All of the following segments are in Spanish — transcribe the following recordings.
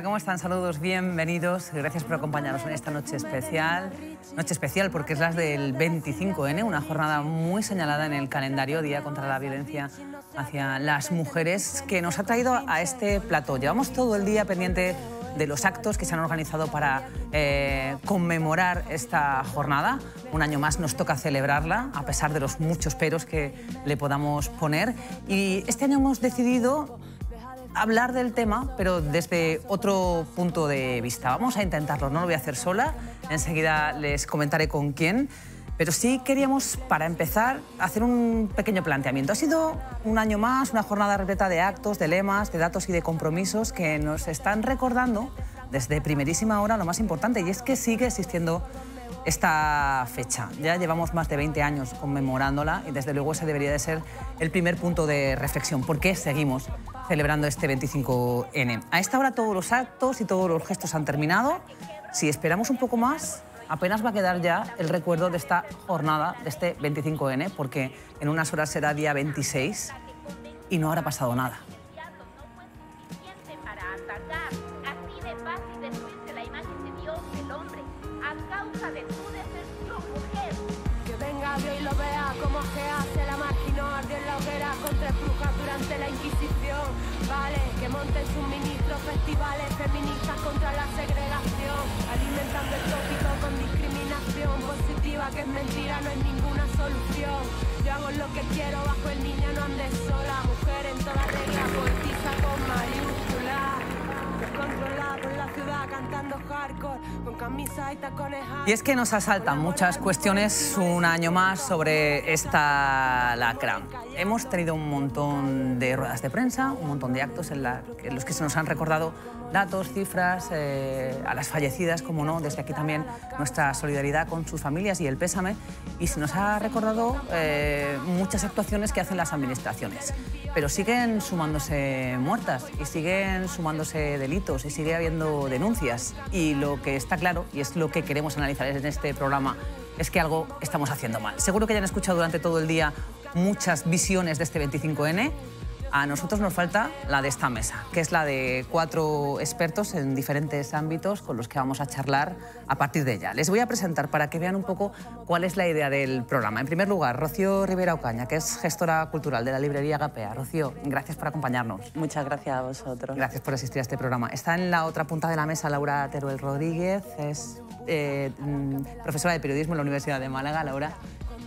¿Cómo están? Saludos, bienvenidos. Gracias por acompañarnos en esta noche especial. Noche especial porque es la del 25N, una jornada muy señalada en el calendario, Día contra la Violencia hacia las Mujeres, que nos ha traído a este plató. Llevamos todo el día pendiente de los actos que se han organizado para eh, conmemorar esta jornada. Un año más nos toca celebrarla, a pesar de los muchos peros que le podamos poner. Y este año hemos decidido hablar del tema, pero desde otro punto de vista. Vamos a intentarlo, no lo voy a hacer sola, enseguida les comentaré con quién. Pero sí queríamos, para empezar, hacer un pequeño planteamiento. Ha sido un año más, una jornada repleta de actos, de lemas, de datos y de compromisos que nos están recordando desde primerísima hora lo más importante, y es que sigue existiendo esta fecha. Ya llevamos más de 20 años conmemorándola y desde luego ese debería de ser el primer punto de reflexión. ¿Por qué seguimos celebrando este 25N? A esta hora todos los actos y todos los gestos han terminado. Si esperamos un poco más, apenas va a quedar ya el recuerdo de esta jornada, de este 25N, porque en unas horas será día 26 y no habrá pasado nada. el suministro, festivales feministas contra la segregación, alimentando el tópico con discriminación positiva que es mentira, no hay ninguna solución. Yo hago lo que quiero, bajo el niño no andes sola, mujer en toda regla. Y es que nos asaltan muchas cuestiones un año más sobre esta lacra. Hemos tenido un montón de ruedas de prensa, un montón de actos en, la, en los que se nos han recordado datos, cifras, eh, a las fallecidas, como no, desde aquí también nuestra solidaridad con sus familias y el pésame. Y se nos ha recordado eh, muchas actuaciones que hacen las administraciones. Pero siguen sumándose muertas y siguen sumándose delitos y sigue habiendo denuncias. Y lo que está claro, y es lo que queremos analizar en este programa, es que algo estamos haciendo mal. Seguro que ya han escuchado durante todo el día muchas visiones de este 25N. A nosotros nos falta la de esta mesa, que es la de cuatro expertos en diferentes ámbitos con los que vamos a charlar a partir de ella. Les voy a presentar para que vean un poco cuál es la idea del programa. En primer lugar, Rocío Rivera Ocaña, que es gestora cultural de la librería GAPEA. Rocío, gracias por acompañarnos. Muchas gracias a vosotros. Gracias por asistir a este programa. Está en la otra punta de la mesa Laura Teruel Rodríguez, es eh, mm, profesora de periodismo en la Universidad de Málaga. Laura,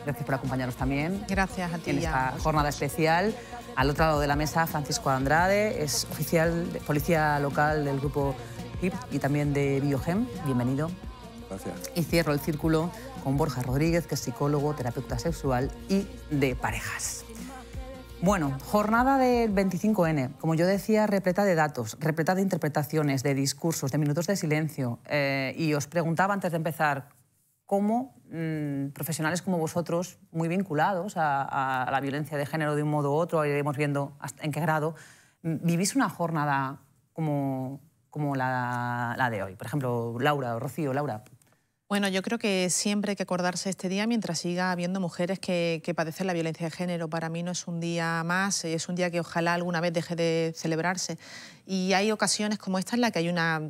gracias por acompañarnos también. Gracias a ti. En esta jornada especial. Al otro lado de la mesa, Francisco Andrade, es oficial de policía local del grupo HIP y también de Biogem. Bienvenido. Gracias. Y cierro el círculo con Borja Rodríguez, que es psicólogo, terapeuta sexual y de parejas. Bueno, jornada del 25N, como yo decía, repleta de datos, repleta de interpretaciones, de discursos, de minutos de silencio. Eh, y os preguntaba antes de empezar, como mm, profesionales como vosotros, muy vinculados a, la violencia de género de un modo u otro, iremos viendo hasta en qué grado, mm, vivís una jornada como, como la, de hoy. Por ejemplo, Laura o Rocío, Laura, bueno, yo creo que siempre hay que acordarse este día mientras siga habiendo mujeres que, que, padecen la violencia de género. Para mí no es un día más, es un día que ojalá alguna vez deje de celebrarse. Y hay ocasiones como esta en la que hay una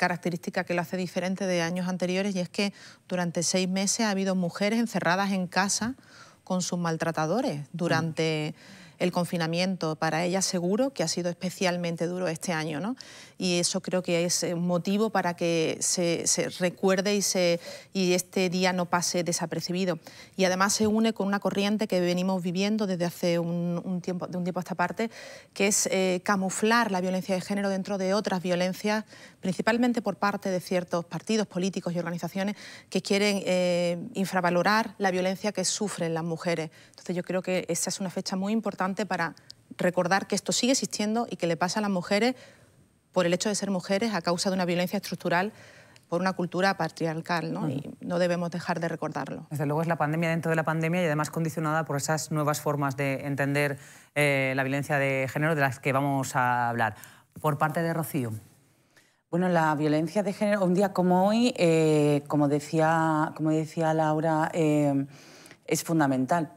característica que lo hace diferente de años anteriores y es que durante seis meses ha habido mujeres encerradas en casa con sus maltratadores durante el confinamiento para ellas seguro que ha sido especialmente duro este año. ¿no? Y eso creo que es eh, un motivo para que se, recuerde y, se, y este día no pase desapercibido. Y además se une con una corriente que venimos viviendo desde hace un, tiempo, de un tiempo a esta parte, que es eh, camuflar la violencia de género dentro de otras violencias, principalmente por parte de ciertos partidos políticos y organizaciones que quieren eh, infravalorar la violencia que sufren las mujeres. Entonces yo creo que esa es una fecha muy importante para recordar que esto sigue existiendo y que le pasa a las mujeres por el hecho de ser mujeres a causa de una violencia estructural por una cultura patriarcal, ¿no? Y no debemos dejar de recordarlo. Desde luego es la pandemia dentro de la pandemia y además condicionada por esas nuevas formas de entender eh, la violencia de género de las que vamos a hablar. Por parte de Rocío. Bueno, la violencia de género, un día como hoy, eh, como, decía, como decía Laura, eh, es fundamental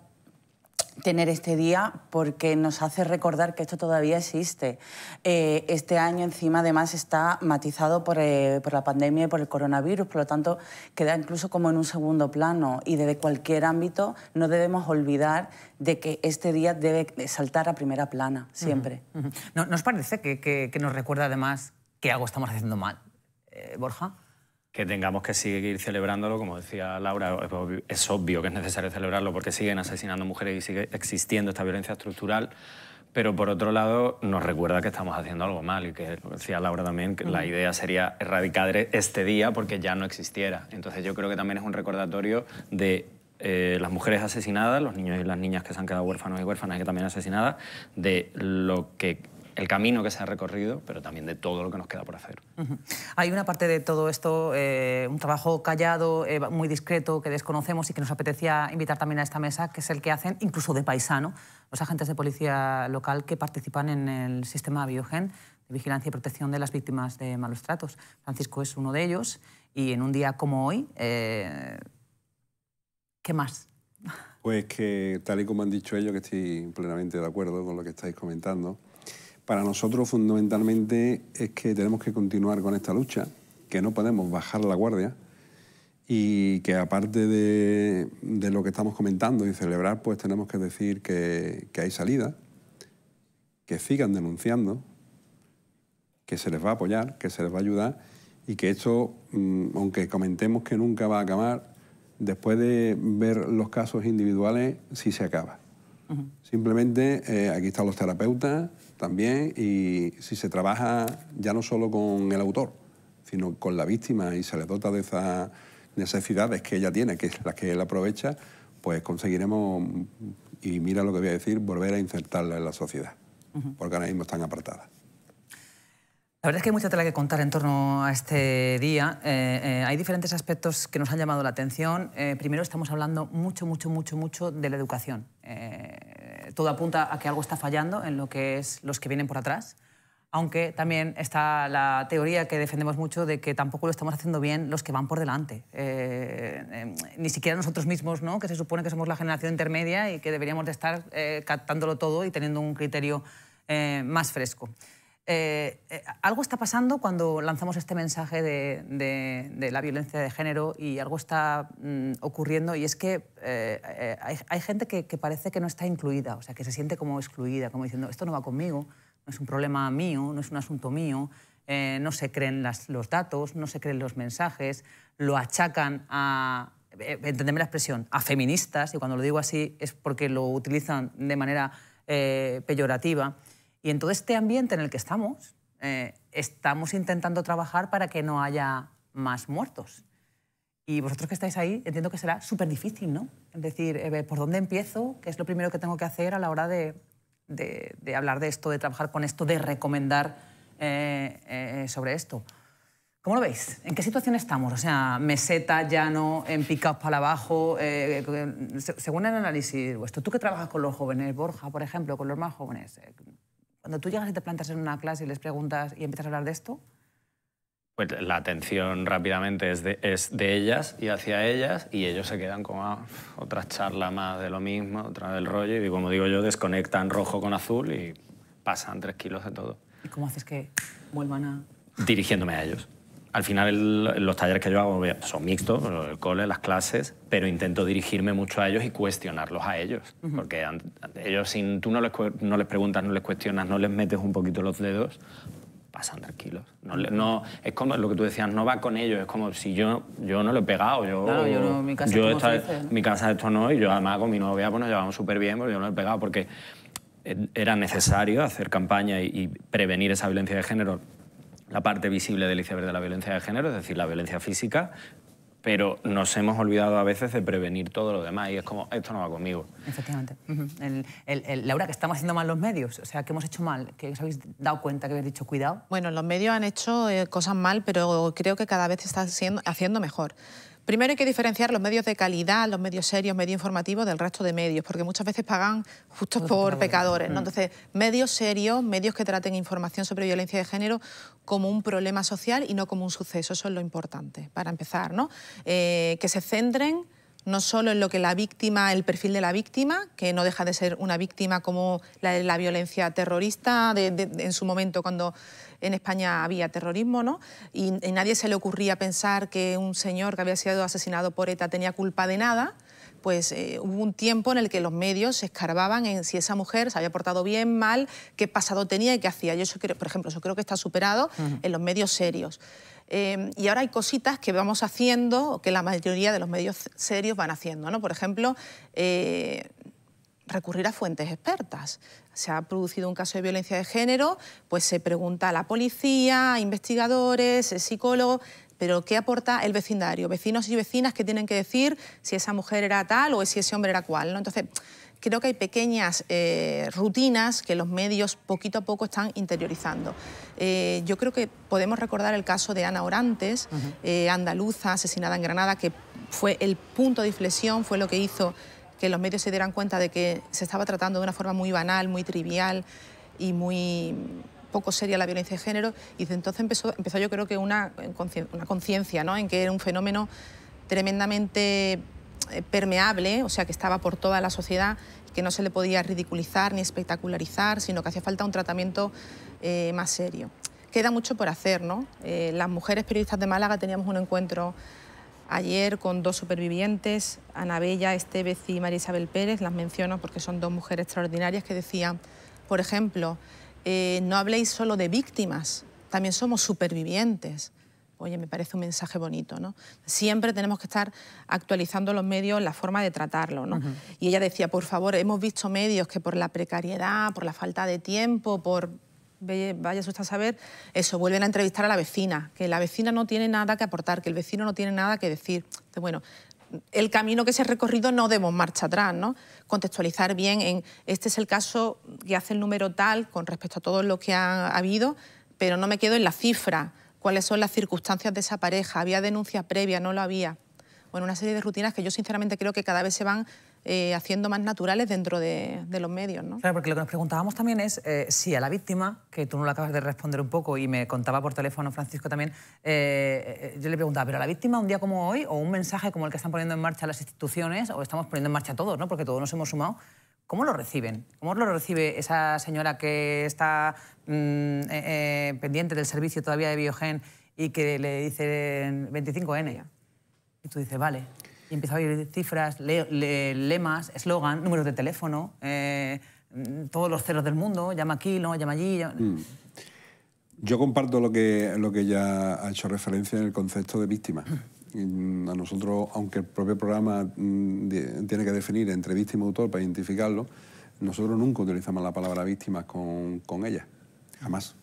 tener este día porque nos hace recordar que esto todavía existe. Eh, este año encima además está matizado por, eh, por, la pandemia y por el coronavirus, por lo tanto queda incluso como en un segundo plano y desde cualquier ámbito no debemos olvidar de que este día debe saltar a primera plana siempre. ¿No, ¿Nos parece que, que, nos recuerda además que algo estamos haciendo mal, eh, Borja? que tengamos que seguir celebrándolo, como decía Laura, es obvio, que es necesario celebrarlo porque siguen asesinando mujeres y sigue existiendo esta violencia estructural, pero por otro lado nos recuerda que estamos haciendo algo mal y que decía Laura también, que la mm. idea sería erradicar e-, este día porque ya no existiera. Entonces yo creo que también es un recordatorio de eh, las mujeres asesinadas, los niños y las niñas que se han quedado huérfanos y huérfanas y que también asesinadas, de lo que el camino que se ha recorrido, pero también de todo lo que nos queda por hacer. Hay una parte de todo esto, eh, un trabajo callado, eh, muy discreto, que desconocemos y que nos apetecía invitar también a esta mesa, que es el que hacen incluso de paisano los agentes de policía local que participan en el sistema Biogen de vigilancia y protección de las víctimas de malos tratos. Francisco es uno de ellos y en un día como hoy, eh, ¿qué más? Pues que tal y como han dicho ellos, que estoy plenamente de acuerdo con lo que estáis comentando, para nosotros fundamentalmente es que tenemos que continuar con esta lucha, que no podemos bajar la guardia y que aparte de, lo que estamos comentando y celebrar, pues tenemos que decir que, hay salida, que sigan denunciando, que se les va a apoyar, que se les va a ayudar y que esto, mm, aunque comentemos que nunca va a acabar, después de ver los casos individuales, sí se acaba. Simplemente eh, aquí están los terapeutas, también y si se trabaja ya no solo con el autor, sino con la víctima y se le dota de esas necesidades que ella tiene, que es las que él aprovecha, pues conseguiremos, y mira lo que voy a decir, volver a insertarla en la sociedad, porque ahora mismo están apartadas. La verdad es que hay mucha tela que contar en torno a este día. Eh, eh, hay diferentes aspectos que nos han llamado la atención. Eh, primero, estamos hablando mucho, mucho, mucho, mucho de la educación todo apunta a que algo está fallando en lo que es los que vienen por atrás, aunque también está la teoría que defendemos mucho de que tampoco lo estamos haciendo bien los que van por delante, eh, em, ni siquiera nosotros mismos, ¿no? que se supone que somos la generación intermedia y que deberíamos de estar eh, captándolo todo y teniendo un criterio eh, más fresco. Eh, eh, algo está pasando cuando lanzamos este mensaje de, la violencia de género y algo está mm, ocurriendo y es que eh, hay, gente que, parece que no está incluida, o sea, que se siente como excluida, como diciendo, esto no va conmigo, no es un problema mío, no es un asunto mío, no se creen los datos, no se creen los mensajes, lo achacan a, entendeme la expresión, a feministas, y cuando lo digo así es porque lo utilizan de manera peyorativa. Y en todo este ambiente en el que estamos, eh, estamos intentando trabajar para que no haya más muertos. Y vosotros que estáis ahí, entiendo que será súper difícil, ¿no? Es decir, eh, ¿por dónde empiezo? ¿Qué es lo primero que tengo que hacer a la hora de, de, hablar de esto, de trabajar con esto, de recomendar eh, sobre esto? ¿Cómo lo veis? ¿En qué situación estamos? O sea, meseta, llano, en picos para abajo. según el análisis vuestro, tú que trabajas con los jóvenes, Borja, por ejemplo, con los más jóvenes, cuando tú llegas y te plantas en una clase y les preguntas y empiezas a hablar de esto. Pues la atención rápidamente es de, es de ellas y hacia ellas y ellos se quedan como a ah, otra charla más de lo mismo, otra del rollo y como digo yo, desconectan rojo con azul y pasan tres kilos de todo. ¿Y cómo haces que vuelvan a...? Dirigiéndome a ellos al final los talleres que yo hago son mixtos, el cole, las clases, pero intento dirigirme mucho a ellos y cuestionarlos a ellos. Porque ellos, si tú no les, no les preguntas, no les cuestionas, no les metes un poquito los dedos, pasan tranquilos. No, no, es como lo que tú decías, no va con ellos, es como si yo, yo no lo he pegado. Yo, claro, mi casa, yo mi casa esto no, y yo además con mi novia pues, nos llevamos súper bien, pero yo no lo he pegado porque eh, era necesario hacer campaña y prevenir esa violencia de género la parte visible del iceberg de la violencia de género, es decir, la violencia física, pero nos hemos olvidado a veces de prevenir todo lo demás y es como, esto no va conmigo. Efectivamente. El, Laura, que estamos haciendo mal los medios, o sea, que hemos hecho mal, que os habéis dado cuenta, que habéis dicho cuidado. Bueno, los medios han hecho eh, cosas mal, pero creo que cada vez está haciendo mejor. Primero hay que diferenciar los medios de calidad, los medios serios, medios informativos del resto de medios, porque muchas veces pagan justo por pecadores. ¿no? Mm. Entonces, medios serios, medios que traten información sobre violencia de género como un problema social y no como un suceso, eso es lo importante, para empezar, ¿no? Eh, que se centren no solo en lo que la víctima, el perfil de la víctima, que no deja de ser una víctima como la, violencia terrorista en su momento cuando en España había terrorismo, ¿no? Y, nadie se le ocurría pensar que un señor que había sido asesinado por ETA tenía culpa de nada pues eh, hubo un tiempo en el que los medios se escarbaban en si esa mujer se había portado bien, mal, qué pasado tenía y qué hacía. Yo eso por ejemplo, yo creo que está superado en los medios serios. Eh, y ahora hay cositas que vamos haciendo, que la mayoría de los medios serios van haciendo. ¿no? Por ejemplo, eh, recurrir a fuentes expertas. Se ha producido un caso de violencia de género, pues se pregunta a la policía, a investigadores, psicólogos, pero ¿qué aporta el vecindario? Vecinos y vecinas que tienen que decir si esa mujer era tal o si ese hombre era cual. ¿no? Entonces, creo que hay pequeñas eh, rutinas que los medios poquito a poco están interiorizando. Eh, yo creo que podemos recordar el caso de Ana Orantes, eh, andaluza asesinada en Granada, que fue el punto de inflexión, fue lo que hizo que los medios se dieran cuenta de que se estaba tratando de una forma muy banal, muy trivial y muy poco seria la violencia de género y desde entonces empezó, empezó yo creo que una, conciencia ¿no? en que era un fenómeno tremendamente eh, permeable, o sea que estaba por toda la sociedad, que no se le podía ridiculizar ni espectacularizar, sino que hacía falta un tratamiento eh, más serio. Queda mucho por hacer, ¿no? Eh, las mujeres periodistas de Málaga teníamos un encuentro Ayer con dos supervivientes, Ana Bella Esteves y María Isabel Pérez, las menciono porque son dos mujeres extraordinarias que decían, por ejemplo, eh, no habléis solo de víctimas, también somos supervivientes. Oye, me parece un mensaje bonito, ¿no? Siempre tenemos que estar actualizando los medios, la forma de tratarlo, ¿no? Y ella decía, por favor, hemos visto medios que por la precariedad, por la falta de tiempo, por vaya usted a saber, eso, vuelven a entrevistar a la vecina, que la vecina no tiene nada que aportar, que el vecino no tiene nada que decir. bueno, el camino que se ha recorrido no demos marcha atrás, ¿no? Contextualizar bien en este es el caso que hace el número tal con respecto a todo lo que ha habido, pero no me quedo en la cifra, cuáles son las circunstancias de esa pareja, había denuncia previa, no lo había. Bueno, una serie de rutinas que yo sinceramente creo que cada vez se van eh, haciendo más naturales dentro de, los medios. ¿no? Claro, porque lo que nos preguntábamos también es eh, si a la víctima, que tú no lo acabas de responder un poco y me contaba por teléfono Francisco también, eh, yo le preguntaba, pero a la víctima un día como hoy o un mensaje como el que están poniendo en marcha las instituciones o estamos poniendo en marcha todos, ¿no? porque todos nos hemos sumado, ¿Cómo lo reciben? ¿Cómo lo recibe esa señora que está mm, pendiente del servicio todavía de Biogen y que le dice 25N? Y tú dices, vale, y empieza a oír cifras, lemas, eslogan, números de teléfono, eh, todos los ceros del mundo, llama aquí, llama allí. Mm. Yo comparto lo que, lo que ya ha hecho referencia en el concepto de víctima. Mm, a nosotros, aunque el propio programa mm, tiene que definir entre víctima y autor para identificarlo, nosotros nunca utilizamos la palabra víctima con, con ella, jamás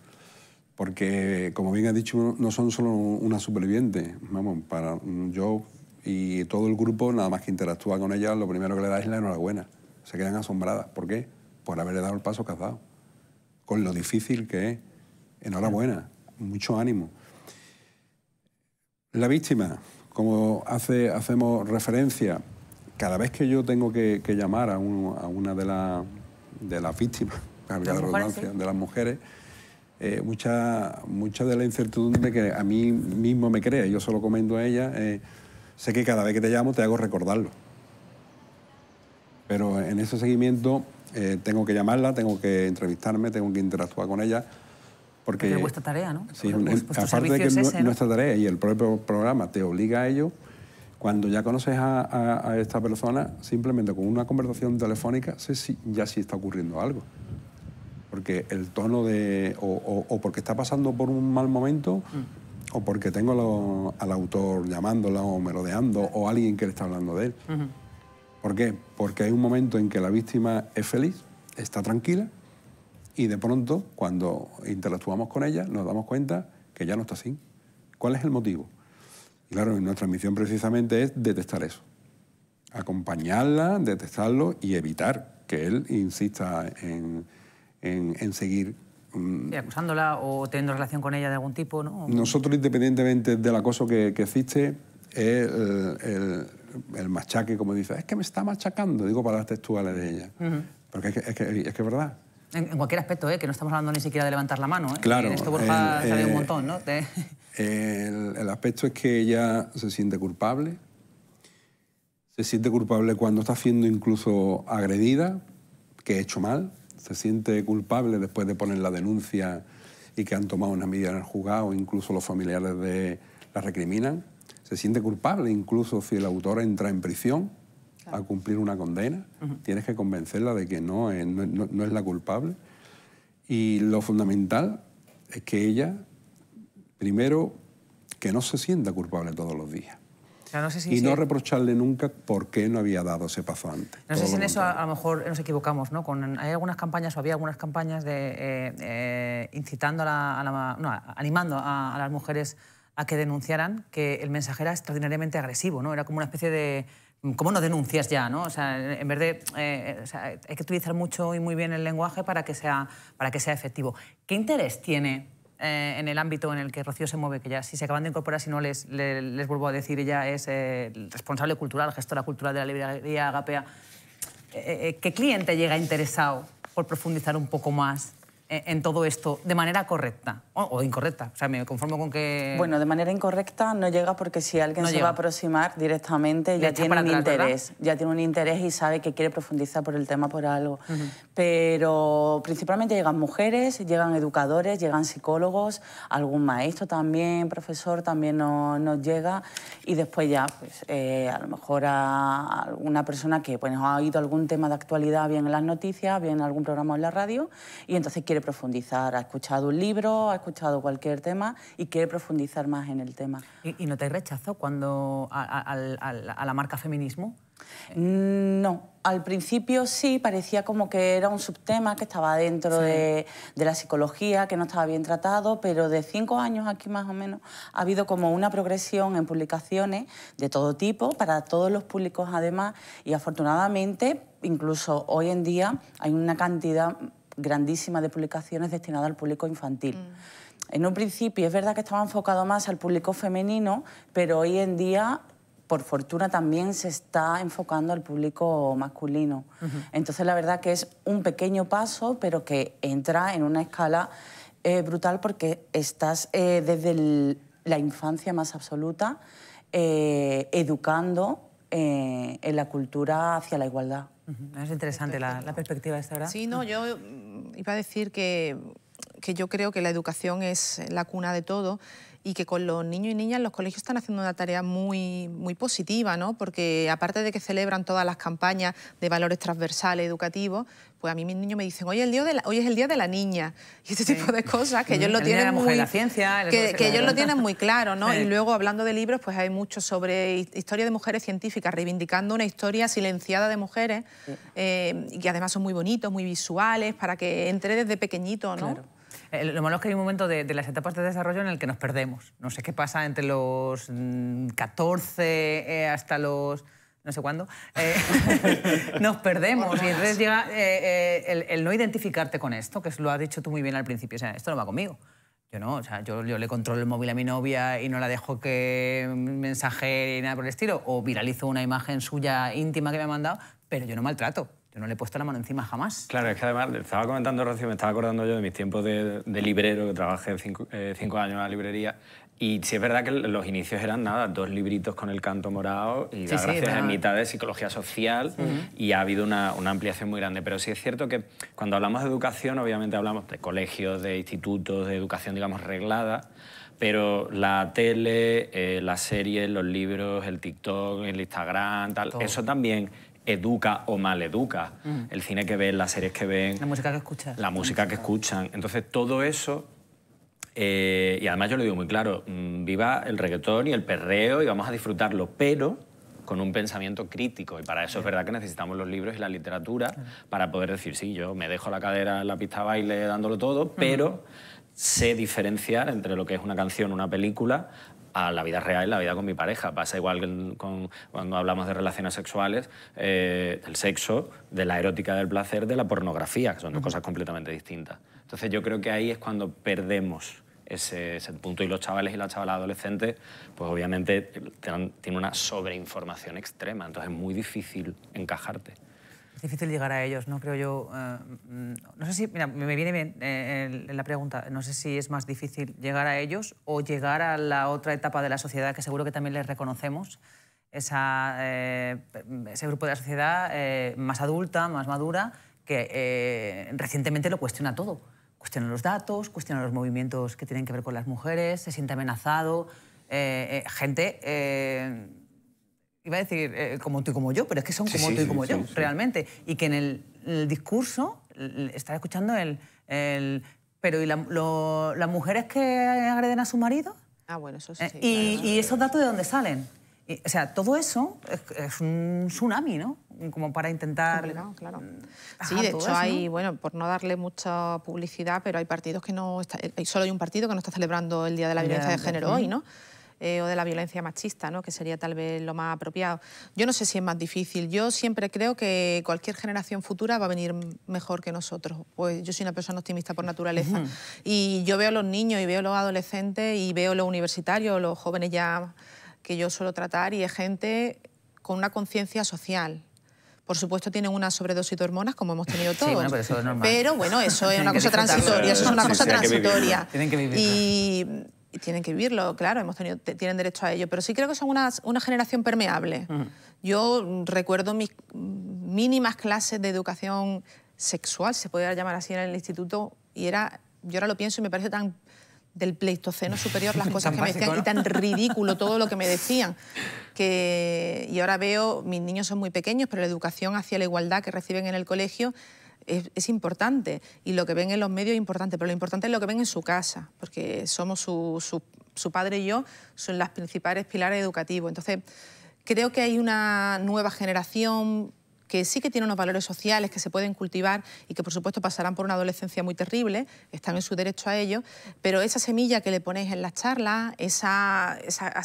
porque como bien ha dicho, no son solo una superviviente. Vamos, para, yo y todo el grupo, nada más que interactúa con ella, lo primero que le da es la enhorabuena. Se quedan asombradas. ¿Por qué? Por haberle dado el paso que has dado. Con lo difícil que es. Enhorabuena. Mucho ánimo. La víctima, como hace, hacemos referencia, cada vez que yo tengo que, llamar a, a, una de, la, de las víctimas, de, las mujeres, eh, mucha, mucha de la incertidumbre que a mí mismo me crea, yo solo comento a ella, eh, Sé que cada vez que te llamo te hago recordarlo. Pero en ese seguimiento eh, tengo que llamarla, tengo que entrevistarme, tengo que interactuar con ella. Porque, es vuestra tarea, ¿no? Sí, aparte de que nuestra tarea y el propio programa te obliga a ello, cuando ya conoces a, esta persona, simplemente con una conversación telefónica sé si, ya si está ocurriendo algo. Porque el tono de... o, porque está pasando por un mal momento... Mm o porque tengo al autor llamándola o merodeando o alguien que le está hablando de él. ¿Por qué? Porque hay un momento en que la víctima es feliz, está tranquila y de pronto cuando interactuamos con ella nos damos cuenta que ya no está así. ¿Cuál es el motivo? claro, nuestra misión precisamente es detectar eso, acompañarla, detectarlo y evitar que él insista en seguir ¿Y mm. acusándola o teniendo relación con ella de algún tipo, ¿no? Nosotros, independientemente del acoso que, que existe, el, machaque, como dices, es que me está machacando, digo palabras textuales de ella. Porque es que es, que, es que verdad. En, cualquier aspecto, ¿eh? que no estamos hablando ni siquiera de levantar la mano. ¿eh? Claro. En esto Borja salido un eh, montón, ¿no? El, el, aspecto es que ella se siente culpable. Se siente culpable cuando está siendo incluso agredida, que he hecho mal se siente culpable después de poner la denuncia y que han tomado una medida en el juzgado, incluso los familiares de la recriminan, se siente culpable incluso si el autor entra en prisión a cumplir una condena, tienes que convencerla de que eh, no, no es la culpable. Y lo fundamental es que ella, primero, que no se sienta culpable todos los días y no reprocharle nunca por qué no había dado ese paso antes. No sé si en eso a, lo mejor nos equivocamos, ¿no? Con, hay algunas campañas o había algunas campañas de eh, eh, incitando a la, animando a, las mujeres a que denunciaran que el mensaje era extraordinariamente agresivo, ¿no? Era como una especie de ¿Cómo no denuncias ya? ¿no? en vez de, eh, hay que utilizar mucho y muy bien el lenguaje para que sea, para que sea efectivo. ¿Qué interés tiene eh, en el ámbito en el que Rocío se mueve, que ya si se acaban de incorporar, si no les, vuelvo a decir, ella es eh, responsable cultural, gestora cultural de la librería Agapea. Eh, ¿Qué cliente llega interesado por profundizar un poco más e, en todo esto de manera correcta o, incorrecta? O sea, me conformo con que... Bueno, de manera incorrecta no llega porque si alguien se va a aproximar directamente ya tiene un interés, ya tiene un interés y sabe que quiere profundizar por el tema por algo. Pero principalmente llegan mujeres, llegan educadores, llegan psicólogos, algún maestro también, profesor también nos, llega y después ya pues eh, a lo mejor a alguna persona que pues, ha oído algún tema de actualidad bien en las noticias, bien en algún programa en la radio y entonces quiere profundizar, ha escuchado un libro, ha escuchado cualquier tema y quiere profundizar más en el tema. ¿Y, no te rechazó cuando a, la marca feminismo? Mm, no, al principio sí, parecía como que era un subtema que estaba dentro de, la psicología, que no estaba bien tratado, pero de cinco años aquí más o menos ha habido como una progresión en publicaciones de todo tipo, para todos los públicos además, y afortunadamente incluso hoy en día hay una cantidad grandísima de publicaciones destinadas al público infantil. Mm. En un principio es verdad que estaba enfocado más al público femenino, pero hoy en día por fortuna también se está enfocando al público masculino. Entonces la verdad que es un pequeño paso, pero que entra en una escala eh, brutal porque estás eh, desde la infancia más absoluta eh, educando eh, en la cultura hacia la igualdad. Es interesante la, perspectiva esta ¿verdad? Sí, no, yo mm, iba a decir que, que yo creo que la educación es la cuna de todo y que con los niños y niñas los colegios están haciendo una tarea muy, muy positiva, ¿no? porque aparte de que celebran todas las campañas de valores transversales, educativos, pues a mí mis niños me dicen, hoy, el día de hoy es el día de la niña, y este tipo de cosas, que ellos lo tienen muy... que, ellos lo tienen muy claro, ¿no? Y luego, hablando de libros, pues hay mucho sobre historia de mujeres científicas, reivindicando una historia silenciada de mujeres, eh, y que además son muy bonitos, muy visuales, para que entre desde pequeñito, ¿no? Eh, lo malo es que hay un momento de, las etapas de desarrollo en el que nos perdemos. No sé qué pasa entre los 14 mm, eh, hasta los no sé cuándo, eh, nos perdemos. Y entonces llega el, no identificarte con esto, que lo has dicho tú muy bien al principio, o sea, esto no va conmigo. Yo no, o sea, yo, yo le controlo el móvil a mi novia y no la dejo que mensaje ni nada por el estilo, o viralizo una imagen suya íntima que me ha mandado, pero yo no maltrato. Yo no le he puesto la mano encima jamás. Claro, es que además, estaba comentando recién, me estaba acordando yo de mis tiempos de, librero, que trabajé eh, cinco, años en la librería, y sí es verdad que los inicios eran nada, dos libritos con el canto morado y las en mitad de psicología social, y ha habido una, ampliación muy grande. Pero sí es cierto que cuando hablamos de educación, obviamente hablamos de colegios, de institutos, de educación, digamos, reglada, pero la tele, eh, las series, los libros, el TikTok, el Instagram, tal, eso también educa o mal educa mm. el cine que ven, las series que ven... La música que escuchan. La música que escuchan. Entonces todo eso, eh, y además yo le digo muy claro, mm, viva el reggaetón y el perreo y vamos a disfrutarlo, pero con un pensamiento crítico. Y para eso es verdad que necesitamos los libros y la literatura para poder decir, sí, yo me dejo la cadera en la pista de baile dándolo todo, pero sé diferenciar entre lo que es una canción, una película, a la vida real, y la vida con mi pareja. Pasa igual cuando hablamos de relaciones sexuales, eh, del sexo, de la erótica del placer, de la pornografía, que son dos cosas completamente distintas. Entonces yo creo que ahí es cuando perdemos ese, ese punto. Y los chavales y las chavalas adolescentes, pues obviamente tienen una sobreinformación extrema, entonces es muy difícil encajarte. Es difícil llegar a ellos, ¿no? Creo yo. Eh, no sé si. Mira, me viene bien eh, la pregunta. No sé si es más difícil llegar a ellos o llegar a la otra etapa de la sociedad que seguro que también les reconocemos. Esa, eh, ese grupo de la sociedad más adulta, más madura, que recientemente lo cuestiona todo. Cuestiona los datos, cuestiona los movimientos que tienen que ver con las mujeres, se siente amenazado. gente iba a decir eh, como tú y como yo, pero es que son como tú y como yo, realmente. Y que en el, discurso está escuchando el, pero ¿y las mujeres que agreden a su marido? Ah, bueno, eso sí. Eh, y, esos datos de dónde salen? o sea, todo eso es, un tsunami, ¿no? Como para intentar... Claro, claro. Mm, sí, de hecho hay, bueno, por no darle mucha publicidad, pero hay partidos que no... Está, eh, solo hay un partido que no está celebrando el Día de la Violencia de Género hoy, ¿no? Eh, o de la violencia machista, ¿no? que sería tal vez lo más apropiado. Yo no sé si es más difícil, yo siempre creo que cualquier generación futura va a venir mejor que nosotros, pues yo soy una persona optimista por naturaleza y yo veo a los niños y veo a los adolescentes y veo a los universitarios, los jóvenes ya que yo suelo tratar y es gente con una conciencia social, por supuesto tienen una sobredosis de hormonas como hemos tenido todos. Sí, pero, eso es normal. pero bueno, eso es una cosa transitoria, eso es una cosa transitoria. Tienen que vivir. Y tienen que vivirlo, claro, hemos tenido, tienen derecho a ello, pero sí creo que son una, una generación permeable. Yo recuerdo mis mínimas clases de educación sexual, se podría llamar así en el instituto, y era, yo ahora lo pienso y me parece tan del pleistoceno superior las cosas que me decían y tan ridículo todo lo que me decían. Que, y ahora veo, mis niños son muy pequeños, pero la educación hacia la igualdad que reciben en el colegio es, importante y lo que ven en los medios es importante, pero lo importante es lo que ven en su casa, porque somos su, su, padre y yo, son las principales pilares educativos. Entonces, creo que hay una nueva generación que sí que tiene unos valores sociales que se pueden cultivar y que por supuesto pasarán por una adolescencia muy terrible, están en su derecho a ello, pero esa semilla que le ponéis en las charlas, esa, esa,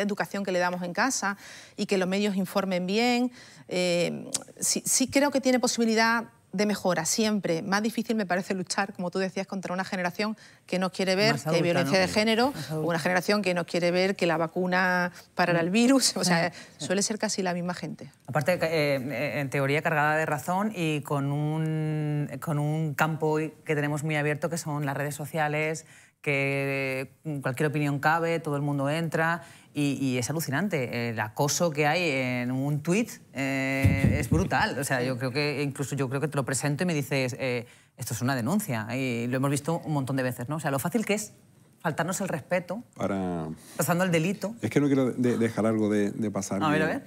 educación que le damos en casa y que los medios informen bien, eh, sí, sí creo que tiene posibilidad de mejora siempre. Más difícil me parece luchar, como tú decías, contra una generación que no quiere ver que violencia de género, una generación que no quiere ver que la vacuna para el mm. virus. O sea, suele ser casi la misma gente. Aparte, eh, eh, en teoría cargada de razón y con un, con un campo que tenemos muy abierto que son las redes sociales, que mm, cualquier opinión cabe, todo el mundo entra y, es alucinante. El acoso que hay en un tweet eh, es brutal. O sea, yo creo que incluso yo creo que te lo presento y me dices, eh, esto es una denuncia. Y lo hemos visto un montón de veces, ¿no? O sea, lo fácil que es faltarnos el respeto, para... pasando el delito. Es que no quiero dejar algo de, pasar. A ver, a ver.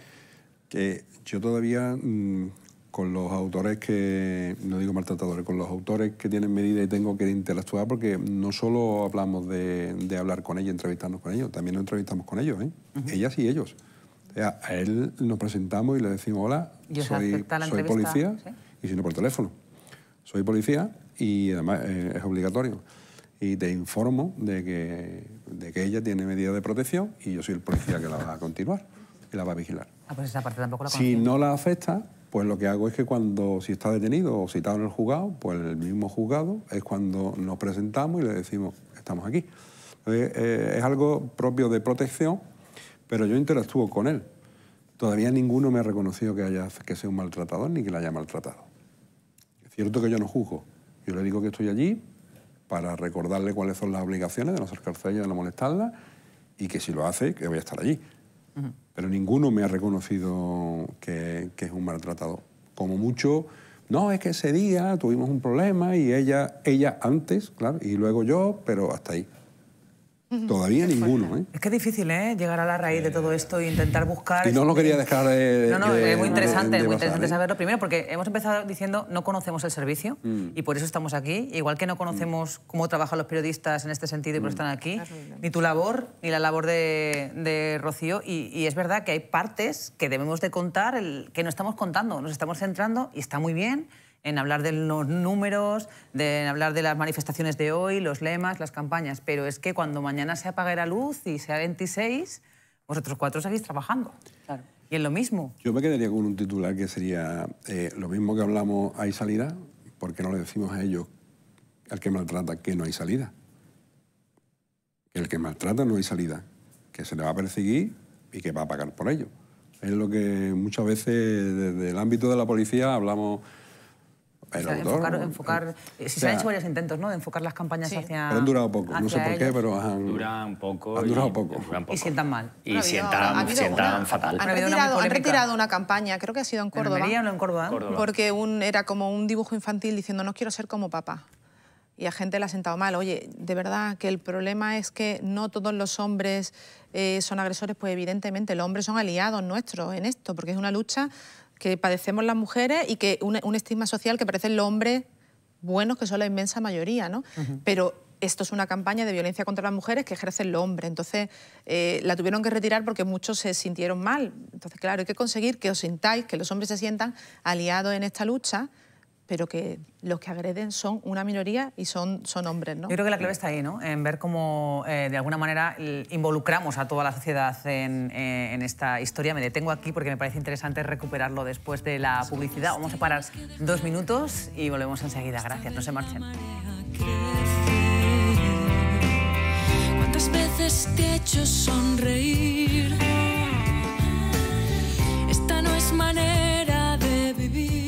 Que yo todavía mm, con los autores que, no digo maltratadores, con los autores que tienen medida y tengo que interactuar porque no solo hablamos de, hablar con ellos, entrevistarnos con ellos, también nos entrevistamos con ellos, ¿eh? ellas y ellos. a él nos presentamos y le decimos, hola, soy, soy policía, y si no por teléfono, soy policía y además eh, es obligatorio y te informo de que, de que ella tiene medida de protección y yo soy el policía que la va a continuar y la va a vigilar. Ah, pues esa parte tampoco la si no la afecta, pues lo que hago es que cuando, si está detenido o citado en el juzgado, pues el mismo juzgado es cuando nos presentamos y le decimos, estamos aquí. Eh, es algo propio de protección, pero yo interactúo con él. Todavía ninguno me ha reconocido que, haya, sea un maltratador ni que le haya maltratado. Es cierto que yo no juzgo. Yo le digo que estoy allí para recordarle cuáles son las obligaciones de no ser de no molestarla, y que si lo hace, que voy a estar allí pero ninguno me ha reconocido que, es un maltratado. Como mucho, no, es que ese día tuvimos un problema y ella, ella antes, claro, y luego yo, pero hasta ahí. Todavía ninguno, ¿eh? Es que es difícil, ¿eh? Llegar a la raíz de todo esto e intentar buscar... Y no lo este quería dejar eh, No, no, es muy interesante, muy interesante saberlo. Primero, porque hemos empezado diciendo no conocemos el servicio mm. y por eso estamos aquí. Igual que no conocemos mm. cómo trabajan los periodistas en este sentido y por eso mm. están aquí, ni tu labor, ni la labor de, Rocío. Y, es verdad que hay partes que debemos de contar el, que no estamos contando. Nos estamos centrando y está muy bien en hablar de los números, de, en hablar de las manifestaciones de hoy, los lemas, las campañas, pero es que cuando mañana se apague la luz y sea 26, vosotros cuatro seguís trabajando. Y es lo mismo. Yo me quedaría con un titular que sería eh, lo mismo que hablamos, hay salida, porque no le decimos a ellos, al que maltrata, que no hay salida. el que maltrata no hay salida, que se le va a perseguir y que va a pagar por ello. Es lo que muchas veces desde el ámbito de la policía hablamos enfocar, si eh, se han hecho varios intentos, ¿no? De enfocar las campañas hacia. Pero han durado poco, no sé por qué, pero han. Duran poco. Han durado poco. Y, sientan mal. Y sientan, fatal. Han, retirado, una campaña, creo que ha sido en Córdoba. no en Córdoba? Porque un, era como un dibujo infantil diciendo, no quiero ser como papá. Y a gente le ha sentado mal. Oye, de verdad que el problema es que no todos los hombres eh, son agresores, pues evidentemente los hombres son aliados nuestros en esto, porque es una lucha que padecemos las mujeres y que un, estigma social que parecen los hombres buenos, que son la inmensa mayoría, ¿no? Pero esto es una campaña de violencia contra las mujeres que ejercen el hombre Entonces, eh, la tuvieron que retirar porque muchos se sintieron mal. Entonces, claro, hay que conseguir que os sintáis, que los hombres se sientan aliados en esta lucha pero que los que agreden son una minoría y son, son hombres. ¿no? Yo creo que la clave está ahí, ¿no? en ver cómo eh, de alguna manera involucramos a toda la sociedad eh, en, esta historia. Me detengo aquí porque me parece interesante recuperarlo después de la publicidad. Vamos a parar dos minutos y volvemos enseguida. Gracias, no se marchen. ¿Cuántas veces te he sonreír? Esta no es manera de vivir.